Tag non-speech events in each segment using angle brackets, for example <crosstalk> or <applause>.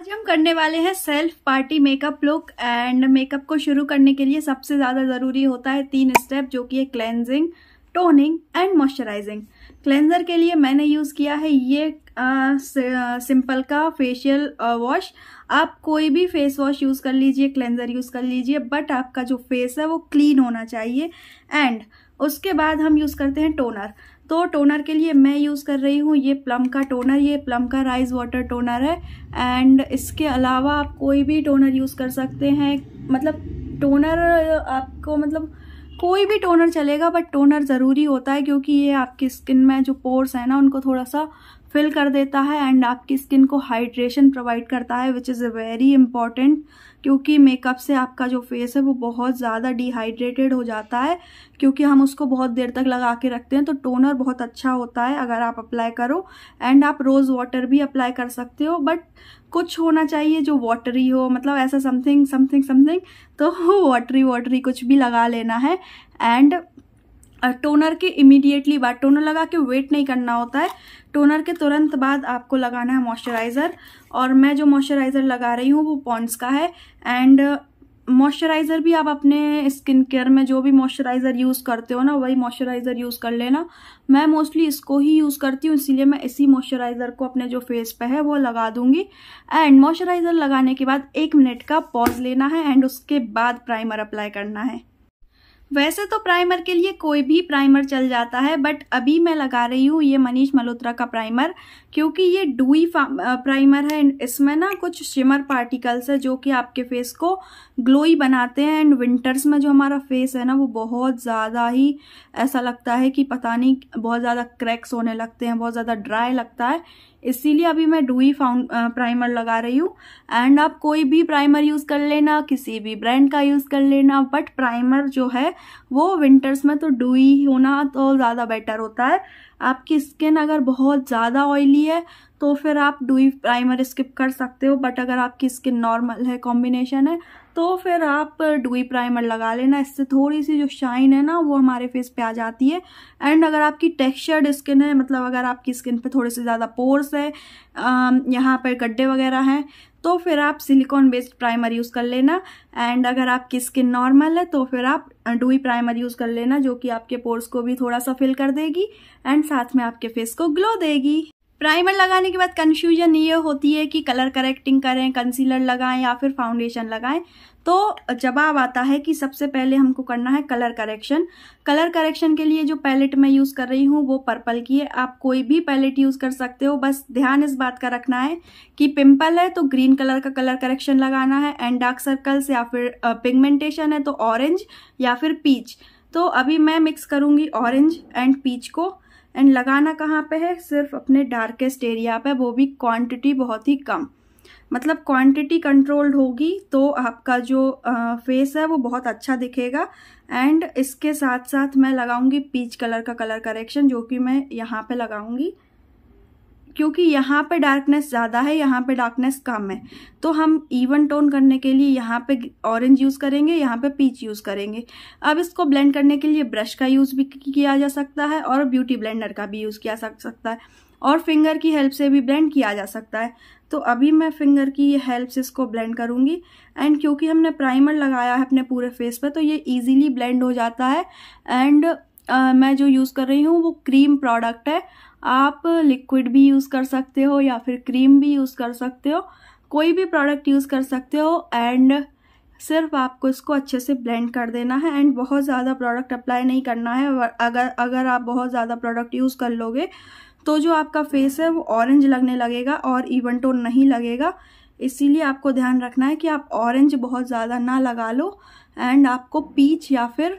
आज हम करने वाले हैं self party makeup look and makeup को शुरू करने के लिए सबसे ज़्यादा ज़रूरी होता है तीन स्टेप जो कि है cleansing toning and moisturising cleanser के लिए मैंने यूज़ किया है ये सिंपल का फेशियल वॉश आप कोई भी फेस वॉश यूज़ कर लीजिए क्लेंजर यूज़ कर लीजिए बट आपका जो फेस है वो क्लीन होना चाहिए एंड उसके बाद हम यूज़ करते हैं टोनर तो टोनर के लिए मैं यूज़ कर रही हूँ ये प्लम का टोनर ये प्लम का राइस वाटर टोनर है एंड इसके अलावा आप कोई भी टोनर यूज़ कर सकते हैं मतलब टोनर आपको मतलब कोई भी टोनर चलेगा बट टोनर ज़रूरी होता है क्योंकि ये आपकी स्किन में जो पोर्स है ना उनको थोड़ा सा फिल कर देता है एंड आपकी स्किन को हाइड्रेशन प्रोवाइड करता है which is a very important क्योंकि मेकअप से आपका जो फेस है वो बहुत ज़्यादा डिहाइड्रेटेड हो जाता है क्योंकि हम उसको बहुत देर तक लगा के रखते हैं तो टोनर बहुत अच्छा होता है अगर आप अप्लाई करो एंड आप रोज़ वाटर भी अप्लाई कर सकते हो बट कुछ होना चाहिए जो वाटरी हो मतलब ऐसा समथिंग समथिंग समथिंग तो वाटरी <laughs> वाटरी कुछ भी लगा लेना है एंड टोनर के इमीडिएटली बाद टोनर लगा के वेट नहीं करना होता है टोनर के तुरंत बाद आपको लगाना है मॉइस्चराइज़र और मैं जो मॉइस्चराइज़र लगा रही हूँ वो पॉन्स का है एंड मॉइस्चराइज़र uh, भी आप अपने स्किन केयर में जो भी मॉइस्चराइज़र यूज़ करते हो ना वही मॉइस्चराइज़र यूज़ कर लेना मैं मोस्टली इसको ही यूज़ करती हूँ इसीलिए मैं इसी मॉइस्चराइज़र को अपने जो फेस पे है वो लगा दूंगी एंड मॉइस्चराइज़र लगाने के बाद एक मिनट का पॉज लेना है एंड उसके बाद प्राइमर अप्लाई करना है वैसे तो प्राइमर के लिए कोई भी प्राइमर चल जाता है बट अभी मैं लगा रही हूँ ये मनीष मल्होत्रा का प्राइमर क्योंकि ये डूई प्राइमर है इसमें ना कुछ शिमर पार्टिकल्स है जो कि आपके फेस को ग्लोई बनाते हैं एंड विंटर्स में जो हमारा फेस है ना वो बहुत ज़्यादा ही ऐसा लगता है कि पता नहीं बहुत ज़्यादा क्रैक्स होने लगते हैं बहुत ज़्यादा ड्राई लगता है इसीलिए अभी मैं डूई फाउंड प्राइमर लगा रही हूँ एंड आप कोई भी प्राइमर यूज़ कर लेना किसी भी ब्रांड का यूज़ कर लेना बट प्राइमर जो है वो विंटर्स में तो डूई होना तो ज़्यादा बेटर होता है आपकी स्किन अगर बहुत ज़्यादा ऑयली है तो फिर आप डूई प्राइमर स्किप कर सकते हो बट अगर आपकी स्किन नॉर्मल है कॉम्बिनेशन है तो फिर आप डुई प्राइमर लगा लेना इससे थोड़ी सी जो शाइन है ना वो हमारे फेस पे आ जाती है एंड अगर आपकी टेक्सचर्ड स्किन है मतलब अगर आपकी स्किन पे थोड़े से ज़्यादा पोर्स है यहाँ पर गड्ढे वगैरह हैं तो फिर आप सिलिकॉन बेस्ड प्राइमर यूज़ कर लेना एंड अगर आपकी स्किन नॉर्मल है तो फिर आप डुई प्राइमर यूज़ कर लेना जो कि आपके पोर्स को भी थोड़ा सा फिल कर देगी एंड साथ में आपके फेस को ग्लो देगी प्राइमर लगाने के बाद कन्फ्यूजन ये होती है कि कलर करेक्टिंग करें कंसीलर लगाएं या फिर फाउंडेशन लगाएं तो जवाब आता है कि सबसे पहले हमको करना है कलर करेक्शन कलर करेक्शन के लिए जो पैलेट मैं यूज़ कर रही हूँ वो पर्पल की है आप कोई भी पैलेट यूज़ कर सकते हो बस ध्यान इस बात का रखना है कि पिंपल है तो ग्रीन कलर का कलर करेक्शन लगाना है एंड डार्क सर्कल्स या फिर पिगमेंटेशन है तो ऑरेंज या फिर पीच तो अभी मैं मिक्स करूँगी ऑरेंज एंड पीच को एंड लगाना कहाँ पे है सिर्फ अपने डार्केस्ट एरिया पे वो भी क्वांटिटी बहुत ही कम मतलब क्वांटिटी कंट्रोल्ड होगी तो आपका जो फेस है वो बहुत अच्छा दिखेगा एंड इसके साथ साथ मैं लगाऊंगी पीच कलर का कलर करेक्शन जो कि मैं यहाँ पे लगाऊंगी क्योंकि यहाँ पे डार्कनेस ज़्यादा है यहाँ पे डार्कनेस कम है तो हम इवन टोन करने के लिए यहाँ पे ऑरेंज यूज़ करेंगे यहाँ पे पीच यूज़ करेंगे अब इसको ब्लेंड करने के लिए ब्रश का यूज़ भी किया जा सकता है और ब्यूटी ब्लेंडर का भी यूज़ किया जा सकता है और फिंगर की हेल्प से भी ब्लेंड किया जा सकता है तो अभी मैं फिंगर की हेल्प से इसको ब्लेंड करूँगी एंड क्योंकि हमने प्राइमर लगाया है अपने पूरे फेस पर तो ये ईजिली ब्लेंड हो जाता है एंड uh, मैं जो यूज़ कर रही हूँ वो क्रीम प्रोडक्ट है आप लिक्विड भी यूज़ कर सकते हो या फिर क्रीम भी यूज़ कर सकते हो कोई भी प्रोडक्ट यूज़ कर सकते हो एंड सिर्फ आपको इसको अच्छे से ब्लेंड कर देना है एंड बहुत ज़्यादा प्रोडक्ट अप्लाई नहीं करना है अगर अगर आप बहुत ज़्यादा प्रोडक्ट यूज़ कर लोगे तो जो आपका फेस है वो ऑरेंज लगने लगेगा और इवन टोन नहीं लगेगा इसीलिए आपको ध्यान रखना है कि आप ऑरेंज बहुत ज़्यादा ना लगा लो एंड आपको पीच या फिर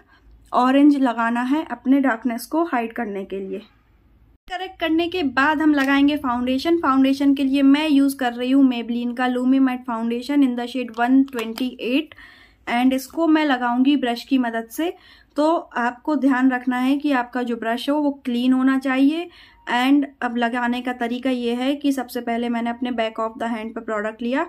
ऑरेंज लगाना है अपने डार्कनेस को हाइड करने के लिए करेक्ट करने के बाद हम लगाएंगे फाउंडेशन फाउंडेशन के लिए मैं यूज़ कर रही हूँ मेबलिन का Lumi matte foundation in the shade 128 and इसको मैं लगाऊंगी ब्रश की मदद से तो आपको ध्यान रखना है कि आपका जो ब्रश हो वो क्लीन होना चाहिए एंड अब लगाने का तरीका ये है कि सबसे पहले मैंने अपने बैक ऑफ द हैंड पर प्रोडक्ट लिया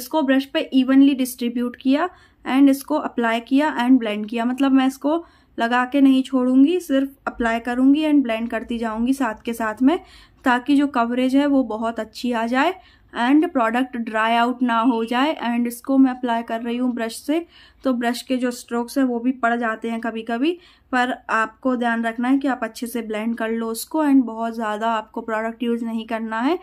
इसको ब्रश पे इवनली डिस्ट्रीब्यूट किया एंड इसको अप्लाई किया एंड ब्लेंड किया मतलब मैं इसको लगा के नहीं छोड़ूंगी सिर्फ अप्लाई करूँगी एंड ब्लेंड करती जाऊँगी साथ के साथ में ताकि जो कवरेज है वो बहुत अच्छी आ जाए एंड प्रोडक्ट ड्राई आउट ना हो जाए एंड इसको मैं अप्लाई कर रही हूँ ब्रश से तो ब्रश के जो स्ट्रोक्स हैं वो भी पड़ जाते हैं कभी कभी पर आपको ध्यान रखना है कि आप अच्छे से ब्लेंड कर लो उसको एंड बहुत ज़्यादा आपको प्रोडक्ट यूज़ नहीं करना है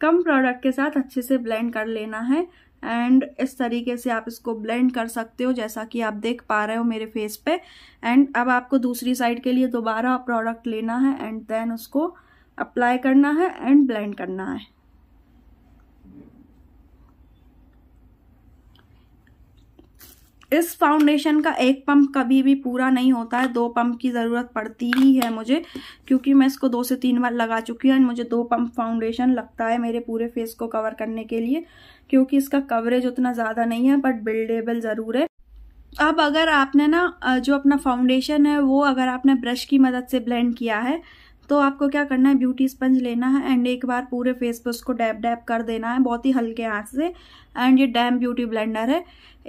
कम प्रोडक्ट के साथ अच्छे से ब्लेंड कर लेना है एंड इस तरीके से आप इसको ब्लेंड कर सकते हो जैसा कि आप देख पा रहे हो मेरे फेस पे एंड अब आपको दूसरी साइड के लिए दोबारा प्रोडक्ट लेना है एंड देन उसको अप्लाई करना है एंड ब्लेंड करना है इस फाउंडेशन का एक पंप कभी भी पूरा नहीं होता है दो पंप की ज़रूरत पड़ती ही है मुझे क्योंकि मैं इसको दो से तीन बार लगा चुकी हूँ एंड मुझे दो पंप फाउंडेशन लगता है मेरे पूरे फेस को कवर करने के लिए क्योंकि इसका कवरेज उतना ज़्यादा नहीं है बट बिल्डेबल ज़रूर है अब अगर आपने ना जो अपना फाउंडेशन है वो अगर आपने ब्रश की मदद से ब्लेंड किया है तो आपको क्या करना है ब्यूटी स्पंज लेना है एंड एक बार पूरे फेस पे उसको डैप डैप कर देना है बहुत ही हल्के हाथ से एंड ये डैम ब्यूटी ब्लेंडर है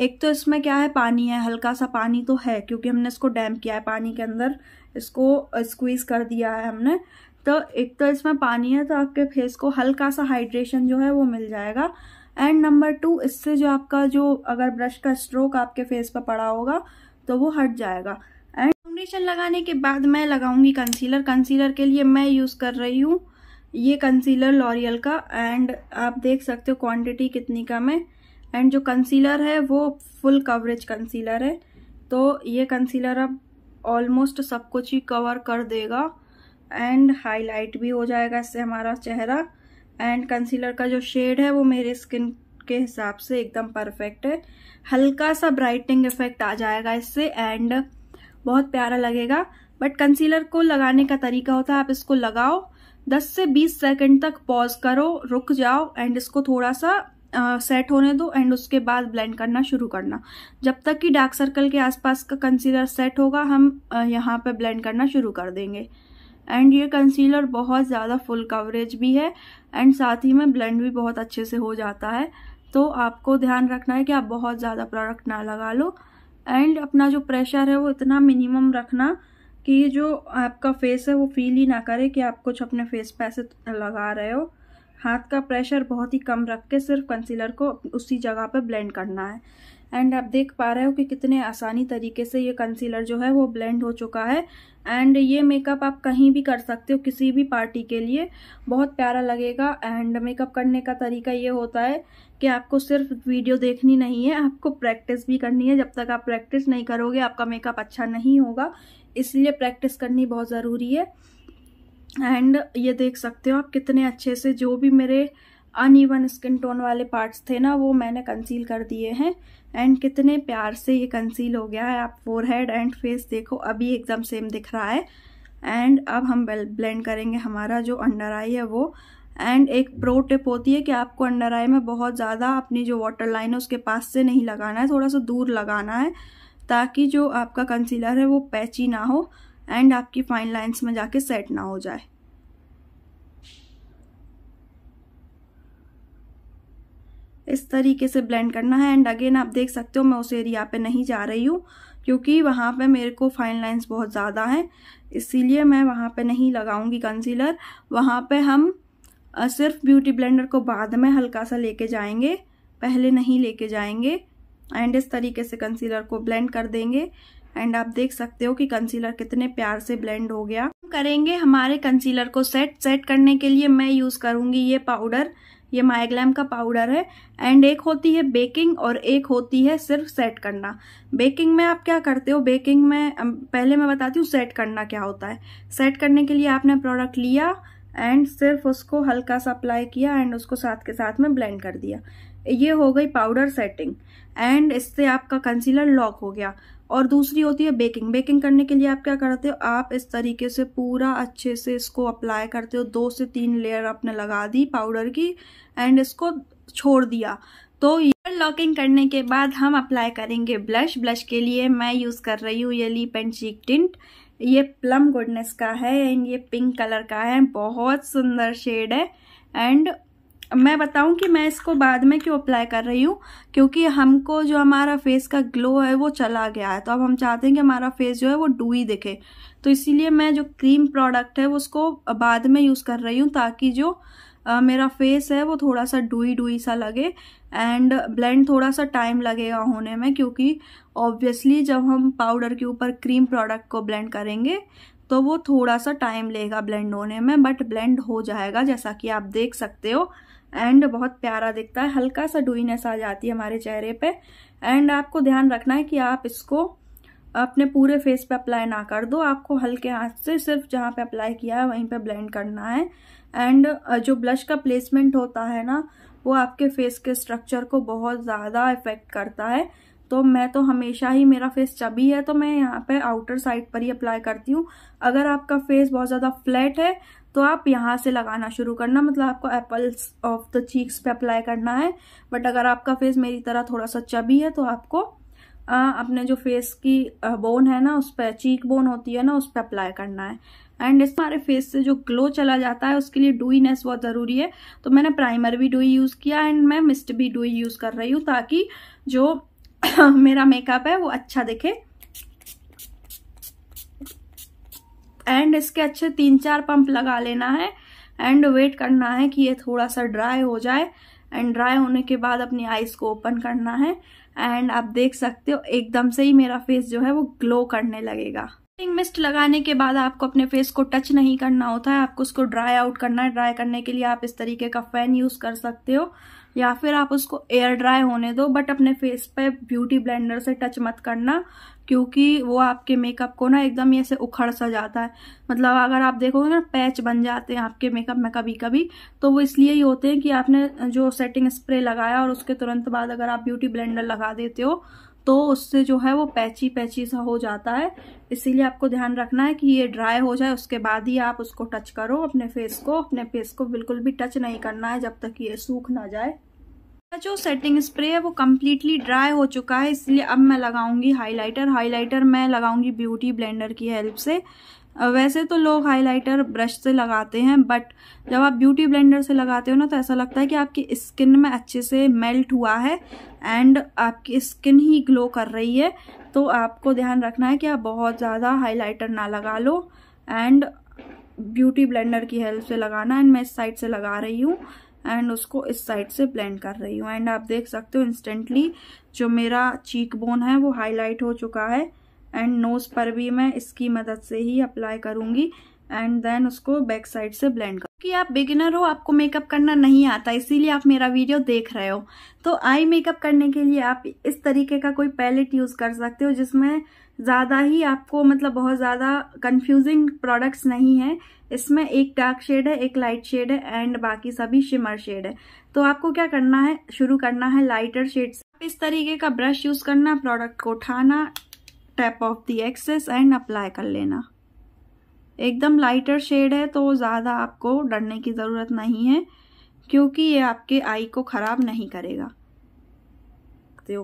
एक तो इसमें क्या है पानी है हल्का सा पानी तो है क्योंकि हमने इसको डैम किया है पानी के अंदर इसको स्क्वीज़ कर दिया है हमने तो एक तो इसमें पानी है तो आपके फेस को हल्का सा हाइड्रेशन जो है वो मिल जाएगा एंड नंबर टू इससे जो आपका जो अगर ब्रश का स्ट्रोक आपके फेस पर पड़ा होगा तो वो हट जाएगा फाउंडेशन लगाने के बाद मैं लगाऊंगी कंसीलर कंसीलर के लिए मैं यूज़ कर रही हूँ ये कंसीलर लॉरियल का एंड आप देख सकते हो क्वांटिटी कितनी कम है एंड जो कंसीलर है वो फुल कवरेज कंसीलर है तो ये कंसीलर अब ऑलमोस्ट सब कुछ ही कवर कर देगा एंड हाईलाइट भी हो जाएगा इससे हमारा चेहरा एंड कंसीलर का जो शेड है वो मेरे स्किन के हिसाब से एकदम परफेक्ट है हल्का सा ब्राइटनिंग इफेक्ट आ जाएगा इससे एंड बहुत प्यारा लगेगा बट कंसीलर को लगाने का तरीका होता है आप इसको लगाओ 10 से 20 सेकंड तक पॉज करो रुक जाओ एंड इसको थोड़ा सा सेट uh, होने दो एंड उसके बाद ब्लेंड करना शुरू करना जब तक कि डार्क सर्कल के आसपास का कंसीलर सेट होगा हम uh, यहाँ पे ब्लेंड करना शुरू कर देंगे एंड ये कंसीलर बहुत ज़्यादा फुल कवरेज भी है एंड साथ ही में ब्लेंड भी बहुत अच्छे से हो जाता है तो आपको ध्यान रखना है कि आप बहुत ज़्यादा प्रोडक्ट ना लगा लो एंड अपना जो प्रेशर है वो इतना मिनिमम रखना कि जो आपका फेस है वो फील ही ना करे कि आप कुछ अपने फेस पे ऐसे लगा रहे हो हाथ का प्रेशर बहुत ही कम रख के सिर्फ कंसीलर को उसी जगह पर ब्लेंड करना है एंड आप देख पा रहे हो कि कितने आसानी तरीके से ये कंसीलर जो है वो ब्लेंड हो चुका है एंड ये मेकअप आप कहीं भी कर सकते हो किसी भी पार्टी के लिए बहुत प्यारा लगेगा एंड मेकअप करने का तरीका ये होता है कि आपको सिर्फ वीडियो देखनी नहीं है आपको प्रैक्टिस भी करनी है जब तक आप प्रैक्टिस नहीं करोगे आपका मेकअप अच्छा नहीं होगा इसलिए प्रैक्टिस करनी बहुत ज़रूरी है एंड ये देख सकते हो आप कितने अच्छे से जो भी मेरे अनइवन स्किन टोन वाले पार्ट्स थे ना वो मैंने कंसील कर दिए हैं एंड कितने प्यार से ये कंसील हो गया है आप फोर हेड एंड फेस देखो अभी एकदम सेम दिख रहा है एंड अब हम ब्लेंड करेंगे हमारा जो अंडर आई है वो एंड एक प्रो टिप होती है कि आपको अंडर आई में बहुत ज़्यादा अपनी जो वाटर लाइन है उसके पास से नहीं लगाना है थोड़ा सा दूर लगाना है ताकि जो आपका कंसीलर है वो पैची ना हो एंड आपकी फाइन लाइंस में जाके सेट ना हो जाए इस तरीके से ब्लेंड करना है एंड अगेन आप देख सकते हो मैं उस एरिया पे नहीं जा रही हूँ क्योंकि वहाँ पे मेरे को फाइन लाइंस बहुत ज़्यादा हैं इसीलिए मैं वहाँ पे नहीं लगाऊंगी कंसीलर वहाँ पे हम सिर्फ ब्यूटी ब्लेंडर को बाद में हल्का सा लेके जाएंगे पहले नहीं लेके जाएंगे एंड इस तरीके से कंसीलर को ब्लेंड कर देंगे एंड आप देख सकते हो कि कंसीलर कितने प्यार से ब्लेंड हो गया करेंगे हमारे कंसीलर को सेट सेट करने के लिए मैं यूज़ करूंगी ये पाउडर ये माइग्लैम का पाउडर है एंड एक होती है बेकिंग और एक होती है सिर्फ सेट करना बेकिंग में आप क्या करते हो बेकिंग में पहले मैं बताती हूँ सेट करना क्या होता है सेट करने के लिए आपने प्रोडक्ट लिया एंड सिर्फ उसको हल्का सा अप्लाई किया एंड उसको साथ के साथ में ब्लेंड कर दिया ये हो गई पाउडर सेटिंग एंड इससे आपका कंसीलर लॉक हो गया और दूसरी होती है बेकिंग बेकिंग करने के लिए आप क्या करते हो आप इस तरीके से पूरा अच्छे से इसको अप्लाई करते हो दो से तीन लेयर आपने लगा दी पाउडर की एंड इसको छोड़ दिया तो ईयर लॉकिंग करने के बाद हम अप्लाई करेंगे ब्लश ब्लश के लिए मैं यूज़ कर रही हूँ ये लीप एंड चीक टिंट ये प्लम गुडनेस का है एंड ये पिंक कलर का है बहुत सुंदर शेड है एंड मैं बताऊं कि मैं इसको बाद में क्यों अप्लाई कर रही हूँ क्योंकि हमको जो हमारा फेस का ग्लो है वो चला गया है तो अब हम चाहते हैं कि हमारा फेस जो है वो डूई दिखे तो इसीलिए मैं जो क्रीम प्रोडक्ट है वो उसको बाद में यूज़ कर रही हूँ ताकि जो आ, मेरा फेस है वो थोड़ा सा डुई डुई सा लगे एंड ब्लेंड थोड़ा सा टाइम लगेगा होने में क्योंकि ऑब्वियसली जब हम पाउडर के ऊपर क्रीम प्रोडक्ट को ब्लेंड करेंगे तो वो थोड़ा सा टाइम लेगा ब्लेंड होने में बट ब्लेंड हो जाएगा जैसा कि आप देख सकते हो एंड बहुत प्यारा दिखता है हल्का सा डुईनेस आ जाती है हमारे चेहरे पे एंड आपको ध्यान रखना है कि आप इसको अपने पूरे फेस पे अप्लाई ना कर दो आपको हल्के हाथ से सिर्फ जहाँ पे अप्लाई किया है वहीं पे ब्लेंड करना है एंड जो ब्लश का प्लेसमेंट होता है ना वो आपके फेस के स्ट्रक्चर को बहुत ज़्यादा इफेक्ट करता है तो मैं तो हमेशा ही मेरा फेस चबी है तो मैं यहाँ पे आउटर साइड पर ही अप्लाई करती हूँ अगर आपका फेस बहुत ज़्यादा फ्लैट है तो आप यहाँ से लगाना शुरू करना मतलब आपको एप्पल्स ऑफ द चीक्स पे अप्लाई करना है बट अगर आपका फेस मेरी तरह थोड़ा सा चबी है तो आपको आ, अपने जो फेस की बोन है ना उस पर चीक बोन होती है ना उस पर अप्लाई करना है एंड इस हमारे फेस से जो ग्लो चला जाता है उसके लिए डुईनेस बहुत ज़रूरी है तो मैंने प्राइमर भी डुई यूज़ किया एंड मैं मिस्ट भी डूई यूज़ कर रही हूँ ताकि जो <coughs> मेरा मेकअप है वो अच्छा दिखे एंड इसके अच्छे तीन चार पंप लगा लेना है एंड वेट करना है कि ये थोड़ा सा ड्राई हो जाए एंड ड्राई होने के बाद अपनी आईज को ओपन करना है एंड आप देख सकते हो एकदम से ही मेरा फेस जो है वो ग्लो करने लगेगा मिस्ट लगाने के बाद आपको अपने फेस को टच नहीं करना होता है आपको उसको ड्राई आउट करना है ड्राई करने के लिए आप इस तरीके का फैन यूज कर सकते हो या फिर आप उसको एयर ड्राई होने दो बट अपने फेस पे ब्यूटी ब्लेंडर से टच मत करना क्योंकि वो आपके मेकअप को ना एकदम ऐसे उखड़ सा जाता है मतलब अगर आप देखोगे ना पैच बन जाते हैं आपके मेकअप में कभी कभी तो वो इसलिए ही होते हैं कि आपने जो सेटिंग स्प्रे लगाया और उसके तुरंत बाद अगर आप ब्यूटी ब्लेंडर लगा देते हो तो उससे जो है वो पैची पैची सा हो जाता है इसीलिए आपको ध्यान रखना है कि ये ड्राई हो जाए उसके बाद ही आप उसको टच करो अपने फेस को अपने फेस को बिल्कुल भी टच नहीं करना है जब तक ये सूख ना जाए जो सेटिंग स्प्रे है वो कम्प्लीटली ड्राई हो चुका है इसलिए अब मैं लगाऊंगी हाइलाइटर हाइलाइटर मैं लगाऊंगी ब्यूटी ब्लेंडर की हेल्प से वैसे तो लोग हाइलाइटर ब्रश से लगाते हैं बट जब आप ब्यूटी ब्लेंडर से लगाते हो ना तो ऐसा लगता है कि आपकी स्किन में अच्छे से मेल्ट हुआ है एंड आपकी स्किन ही ग्लो कर रही है तो आपको ध्यान रखना है कि आप बहुत ज़्यादा हाइलाइटर ना लगा लो एंड ब्यूटी ब्लेंडर की हेल्प से लगाना एंड मैं इस साइड से लगा रही हूँ एंड उसको इस साइड से ब्लेंड कर रही हूँ एंड आप देख सकते हो इंस्टेंटली जो मेरा चीक बोन है वो हाईलाइट हो चुका है एंड नोज पर भी मैं इसकी मदद से ही अप्लाई करूंगी एंड देन उसको बैक साइड से ब्लेंड कर क्योंकि आप बिगिनर हो आपको मेकअप करना नहीं आता इसीलिए आप मेरा वीडियो देख रहे हो तो आई मेकअप करने के लिए आप इस तरीके का कोई पैलेट यूज कर सकते हो जिसमें ज़्यादा ही आपको मतलब बहुत ज़्यादा कंफ्यूजिंग प्रोडक्ट्स नहीं है इसमें एक डार्क शेड है एक लाइट शेड है एंड बाकी सभी शिमर शेड है तो आपको क्या करना है शुरू करना है लाइटर शेड इस तरीके का ब्रश यूज करना प्रोडक्ट को उठाना tap off the excess and apply कर लेना एकदम लाइटर शेड है तो ज़्यादा आपको डरने की ज़रूरत नहीं है क्योंकि ये आपके आई को ख़राब नहीं करेगा तो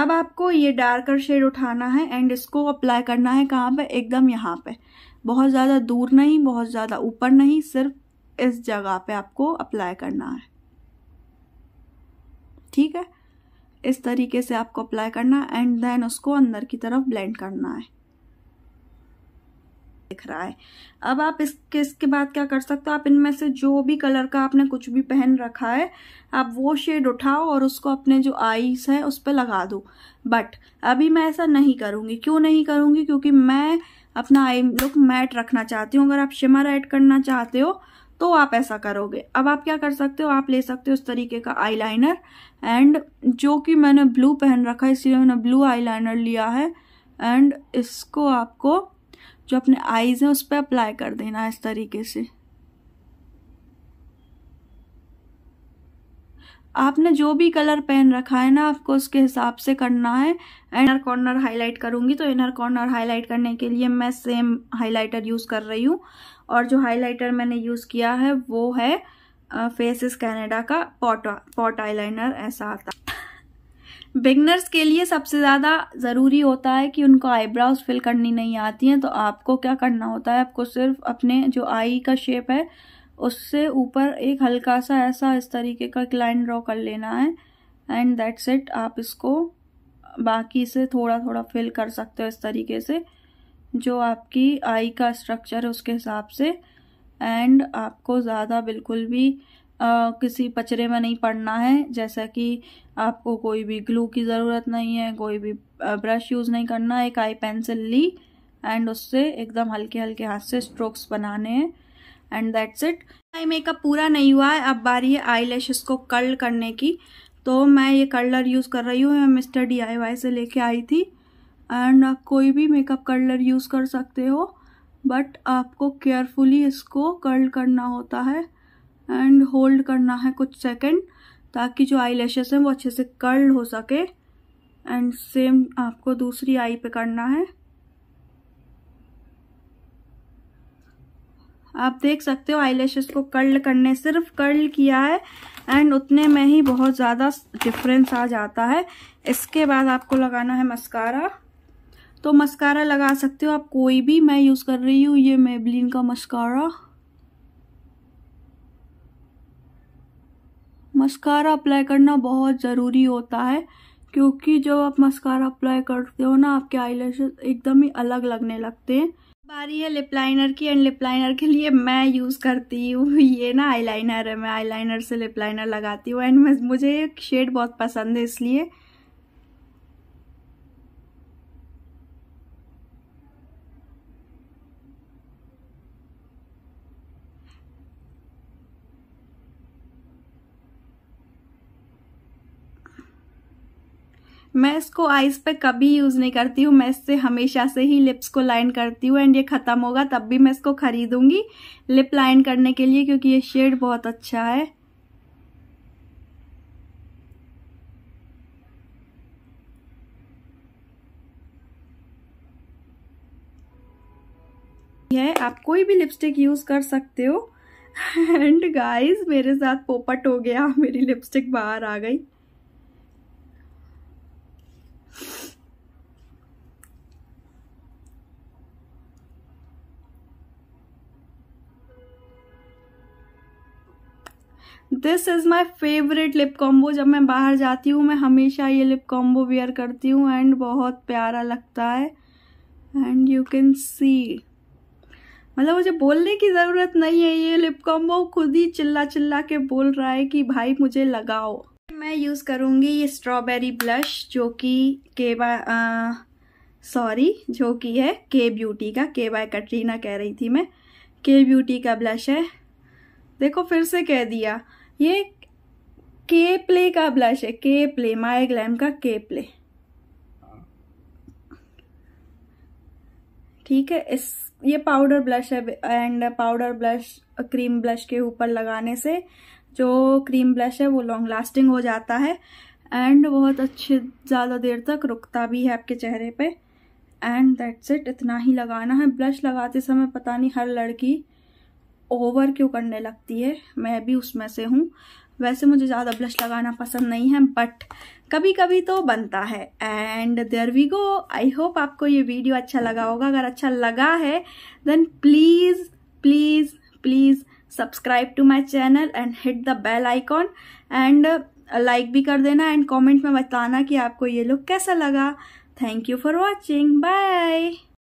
अब आपको ये डार्कर शेड उठाना है एंड इसको अप्लाई करना है कहाँ पे एकदम यहाँ पे बहुत ज़्यादा दूर नहीं बहुत ज़्यादा ऊपर नहीं सिर्फ इस जगह पे आपको अप्लाई करना है ठीक है इस तरीके से आपको अप्लाई करना एंड देन उसको अंदर की तरफ ब्लेंड करना है दिख रहा है अब आप इसके इसके बाद क्या कर सकते हो आप इनमें से जो भी कलर का आपने कुछ भी पहन रखा है आप वो शेड उठाओ और उसको अपने जो आईज है उस पर लगा दो बट अभी मैं ऐसा नहीं करूंगी क्यों नहीं करूंगी क्योंकि मैं अपना आई लुक मैट रखना चाहती हूँ अगर आप शिमर ऐड करना चाहते हो तो आप ऐसा करोगे अब आप क्या कर सकते हो आप ले सकते हो उस तरीके का आईलाइनर एंड जो कि मैंने ब्लू पहन रखा है इसलिए मैंने ब्लू आईलाइनर लिया है एंड इसको आपको जो अपने आईज हैं उस पर अप्लाई कर देना है इस तरीके से आपने जो भी कलर पहन रखा है ना आपको उसके हिसाब से करना है इनर कॉर्नर हाईलाइट करूंगी तो इनर कॉर्नर हाईलाइट करने के लिए मैं सेम हाईलाइटर यूज़ कर रही हूँ और जो हाइलाइटर मैंने यूज़ किया है वो है फेसिस कैनेडा का पॉट पॉट आईलाइनर ऐसा आता बिगनर्स के लिए सबसे ज़्यादा ज़रूरी होता है कि उनको आईब्राउज फिल करनी नहीं आती हैं तो आपको क्या करना होता है आपको सिर्फ अपने जो आई का शेप है उससे ऊपर एक हल्का सा ऐसा इस तरीके का एक लाइन ड्रॉ कर लेना है एंड दैट्स इट आप इसको बाकी से थोड़ा थोड़ा फिल कर सकते हो इस तरीके से जो आपकी आई का स्ट्रक्चर है उसके हिसाब से एंड आपको ज़्यादा बिल्कुल भी आ, किसी पचरे में नहीं पड़ना है जैसा कि आपको कोई भी ग्लू की ज़रूरत नहीं है कोई भी ब्रश यूज़ नहीं करना एक आई पेंसिल ली एंड उससे एकदम हल्के हल्के हाथ से स्ट्रोक्स बनाने हैं and that's it eye makeup पूरा नहीं हुआ है अब बारी है आई लैशेस को कर्ल करने की तो मैं ये कर्लर यूज़ कर रही हूँ मिस्टर डी से लेके आई थी एंड आप कोई भी मेकअप कर्लर यूज़ कर सकते हो बट आपको केयरफुली इसको कर्ल करना होता है एंड होल्ड करना है कुछ सेकंड ताकि जो आई लैशेज हैं वो अच्छे से कर्ल हो सके एंड सेम आपको दूसरी आई पे करना है आप देख सकते हो आई लैशेज को कर्ल करने सिर्फ कर्ल किया है एंड उतने में ही बहुत ज़्यादा डिफरेंस आ जाता है इसके बाद आपको लगाना है मस्कारा तो मस्कारा लगा सकते हो आप कोई भी मैं यूज़ कर रही हूँ ये मेबलिन का मस्कारा मस्कारा अप्लाई करना बहुत ज़रूरी होता है क्योंकि जब आप मस्कारा अप्लाई करते हो ना आपके आई एकदम ही अलग लगने लगते हैं बारी है लिप लाइनर की एंड लिप लाइनर के लिए मैं यूज़ करती हूँ <laughs> ये ना आईलाइनर है मैं आईलाइनर से लिप लाइनर लगाती हूँ एंड मुझे शेड बहुत पसंद है इसलिए मैं इसको आइज पे कभी यूज नहीं करती हूँ मैं इससे हमेशा से ही लिप्स को लाइन करती हूँ एंड ये खत्म होगा तब भी मैं इसको खरीदूंगी लिप लाइन करने के लिए क्योंकि ये शेड बहुत अच्छा है है आप कोई भी लिपस्टिक यूज कर सकते हो एंड <laughs> गाइस मेरे साथ पोपट हो गया मेरी लिपस्टिक बाहर आ गई this is my favourite lip combo जब मैं बाहर जाती हूँ मैं हमेशा ये लिप कॉम्बो वेयर करती हूँ एंड बहुत प्यारा लगता है एंड यू कैन सी मतलब मुझे बोलने की ज़रूरत नहीं है ये लिप कॉम्बो खुद ही चिल्ला चिल्ला के बोल रहा है कि भाई मुझे लगाओ मैं यूज़ करूँगी ये स्ट्रॉबेरी ब्लश जो कि के सॉरी जो कि है के ब्यूटी का के बाय कटरीना कह रही थी मैं के ब्यूटी का ब्लश है देखो फिर से कह दिया ये के प्ले का ब्लश है के प्ले माय ग्लैम का के प्ले ठीक है इस ये पाउडर ब्लश है and powder blush cream blush के ऊपर लगाने से जो क्रीम ब्लश है वो लॉन्ग लास्टिंग हो जाता है एंड बहुत अच्छे ज़्यादा देर तक रुकता भी है आपके चेहरे पे एंड दैट्स इट इतना ही लगाना है ब्लश लगाते समय पता नहीं हर लड़की ओवर क्यों करने लगती है मैं भी उसमें से हूँ वैसे मुझे ज़्यादा ब्लश लगाना पसंद नहीं है बट कभी कभी तो बनता है and there we go I hope आपको ये वीडियो अच्छा लगा होगा अगर अच्छा लगा है then please please please subscribe to my channel and hit the bell icon and like भी कर देना एंड कॉमेंट में बताना कि आपको ये लुक कैसा लगा thank you for watching bye